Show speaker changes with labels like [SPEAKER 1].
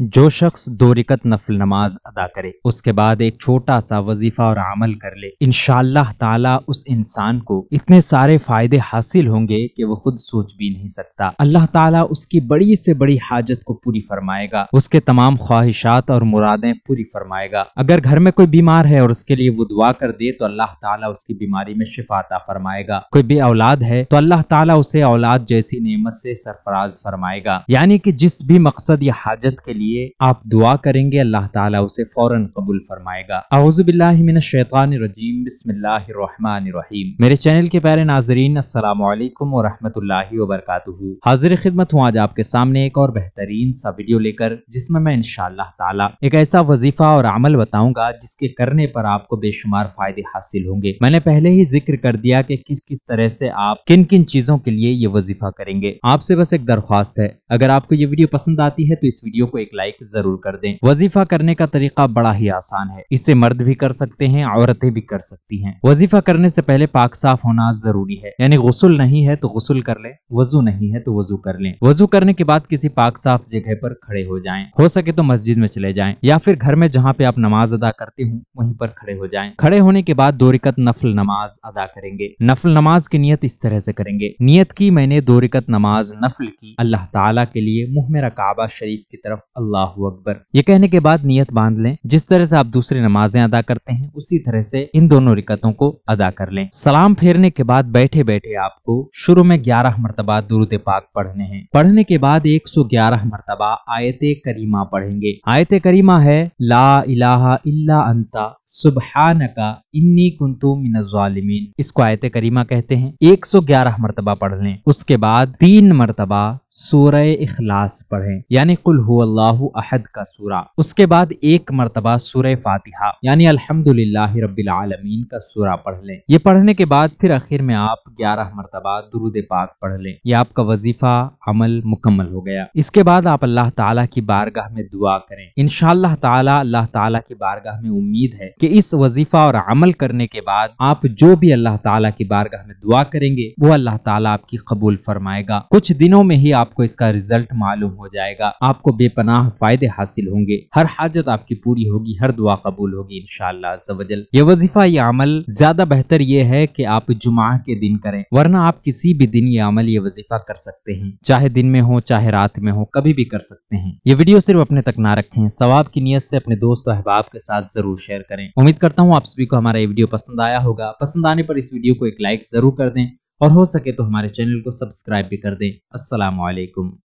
[SPEAKER 1] जो शख्स दो रिकत नफल नमाज अदा करे उसके बाद एक छोटा सा वजीफा और अमल कर ले इन ताला उस इंसान को इतने सारे फायदे हासिल होंगे कि वो खुद सोच भी नहीं सकता अल्लाह ताला उसकी बड़ी से बड़ी हाजत को पूरी फरमाएगा उसके तमाम ख्वाहिशात और मुरादें पूरी फरमाएगा अगर घर में कोई बीमार है और उसके लिए वो दुआ कर दे तो अल्लाह ताला उसकी बीमारी में शिफाता फरमाएगा कोई भी औलाद है तो अल्लाह ताला उसे औलाद जैसी नियमत से सरफराज फरमाएगा यानी कि जिस भी मकसद या हाजत के लिए लिए आप दुआ करेंगे अल्लाह ताला उसे फौरन कबूल फरमाएगा आउज़बिल्लिमिनशैतानरजीम बिस्मिल्लाहिर्रहमानिर्रहीम मेरे चैनल के प्यारे नाजरीन अस्सलाम वालेकुम व रहमतुल्लाहि व बरकातुहू हाजिर खिदमत हूँ आज आपके सामने एक और बेहतरीन सा वीडियो लेकर जिसमें मैं इंशाल्लाह ताला एक ऐसा वजीफा और अमल बताऊंगा जिसके करने पर आपको बेशुमार फायदे हासिल होंगे मैंने पहले ही जिक्र कर दिया कि किस किस तरह से आप किन किन चीजों के लिए ये वजीफा करेंगे आपसे बस एक दरख्वास्त है अगर आपको ये वीडियो पसंद आती है तो इस वीडियो को एक लाइक जरूर कर दें वजीफा करने का तरीका बड़ा ही आसान है इसे मर्द भी कर सकते हैं औरतें भी कर सकती हैं वजीफा करने से पहले पाक साफ होना जरूरी है यानी गसल नहीं है तो गसल कर ले वजू नहीं है तो वजू कर ले वजू करने के बाद किसी पाक साफ जगह पर खड़े हो जाए हो सके तो मस्जिद में चले जाए या फिर घर में जहाँ पे आप नमाज अदा करते हो वहीं पर खड़े हो जाए खड़े होने के बाद दो रिकत नफल नमाज अदा करेंगे नफल नमाज की नियत इस तरह से करेंगे नियत की मैंने दो रिकत नमाज नफल की अल्लाह ताला के लिए मुहमेरा काबा शरीफ की तरफ अल्लाह अकबर ये कहने के बाद नियत बांध लें जिस तरह से आप दूसरी नमाजें अदा करते हैं उसी तरह से इन दोनों रिकतों को अदा कर लें सलाम फेरने के बाद बैठे बैठे आपको शुरू में ग्यारह मरतबा दुरुद पाक पढ़ने हैं पढ़ने के बाद एक सौ ग्यारह मरतबा आयत करीमा पढ़ेंगे आयत करीमा है ला इलाहा इल्ला अंता सुबहान का इन्नी कुंतु मिनजालिमीन इसको आयत करीमा कहते हैं 111 मरतबा पढ़ लें उसके बाद तीन मरतबा सूरह इखलास पढ़ें यानी कुल अल्लाह अहद का सूरा उसके बाद एक मरतबा सूरह फातिहा यानी अल्हम्दुलिल्लाह रब्बिल आलमीन का सूरा पढ़ लें ये पढ़ने के बाद फिर आखिर में आप ग्यारह मरतबा दुरुद पाक पढ़ लें ये आपका वजीफा अमल मुकम्मल हो गया इसके बाद आप अल्लाह ताला की बारगाह में दुआ करें इन ताला अल्लाह ताला की बारगाह में उम्मीद है कि इस वजीफा और अमल करने के बाद आप जो भी अल्लाह ताला की बारगाह में दुआ करेंगे वो अल्लाह ताला आपकी कबूल फरमाएगा कुछ दिनों में ही आपको इसका रिजल्ट मालूम हो जाएगा आपको बेपनाह फायदे हासिल होंगे हर हाजत आपकी पूरी होगी हर दुआ कबूल होगी इनशाला ये वजीफा ये अमल ज्यादा बेहतर ये है की आप जुमा के दिन करें वरना आप किसी भी दिन ये अमल ये वजीफा कर सकते हैं चाहे दिन में हो चाहे रात में हो कभी भी कर सकते हैं ये वीडियो सिर्फ अपने तक ना रखें सवाब की नीयत से अपने दोस्त और अहबाब के साथ जरूर शेयर करें करें उम्मीद करता हूँ आप सभी को हमारा ये वीडियो पसंद आया होगा पसंद आने पर इस वीडियो को एक लाइक जरूर कर दें और हो सके तो हमारे चैनल को सब्सक्राइब भी कर दें असलम